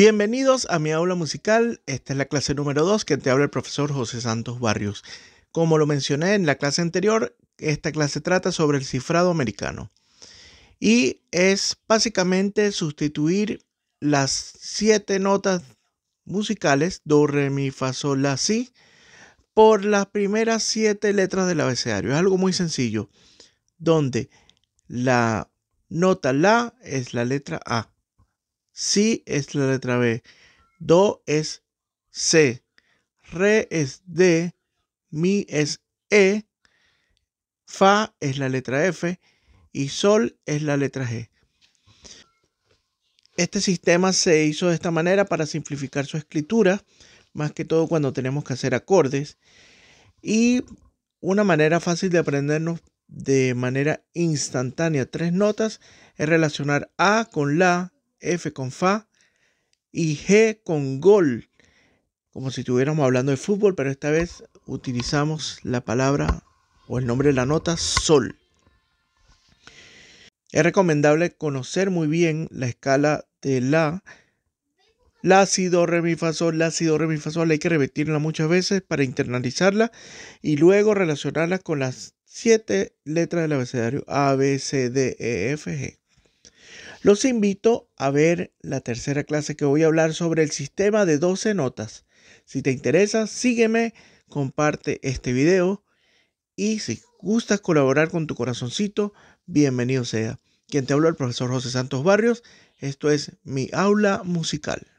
Bienvenidos a mi aula musical. Esta es la clase número 2 que te habla el profesor José Santos Barrios. Como lo mencioné en la clase anterior, esta clase trata sobre el cifrado americano. Y es básicamente sustituir las siete notas musicales, do, re, mi, fa, sol, la, si, por las primeras siete letras del abecedario. Es algo muy sencillo, donde la nota la es la letra A si es la letra B. Do es C. Re es D. Mi es E. Fa es la letra F. Y Sol es la letra G. Este sistema se hizo de esta manera para simplificar su escritura, más que todo cuando tenemos que hacer acordes. Y una manera fácil de aprendernos de manera instantánea tres notas es relacionar A con la, F con Fa y G con Gol, como si estuviéramos hablando de fútbol, pero esta vez utilizamos la palabra o el nombre de la nota Sol. Es recomendable conocer muy bien la escala de La. La, si, do, re, mi, fa, sol, la, si, do, re, mi, fa, sol. Hay que repetirla muchas veces para internalizarla y luego relacionarla con las siete letras del abecedario A, B, C, D, E, F, G. Los invito a ver la tercera clase que voy a hablar sobre el sistema de 12 notas. Si te interesa, sígueme, comparte este video y si gustas colaborar con tu corazoncito, bienvenido sea. Quien te habló el profesor José Santos Barrios, esto es Mi Aula Musical.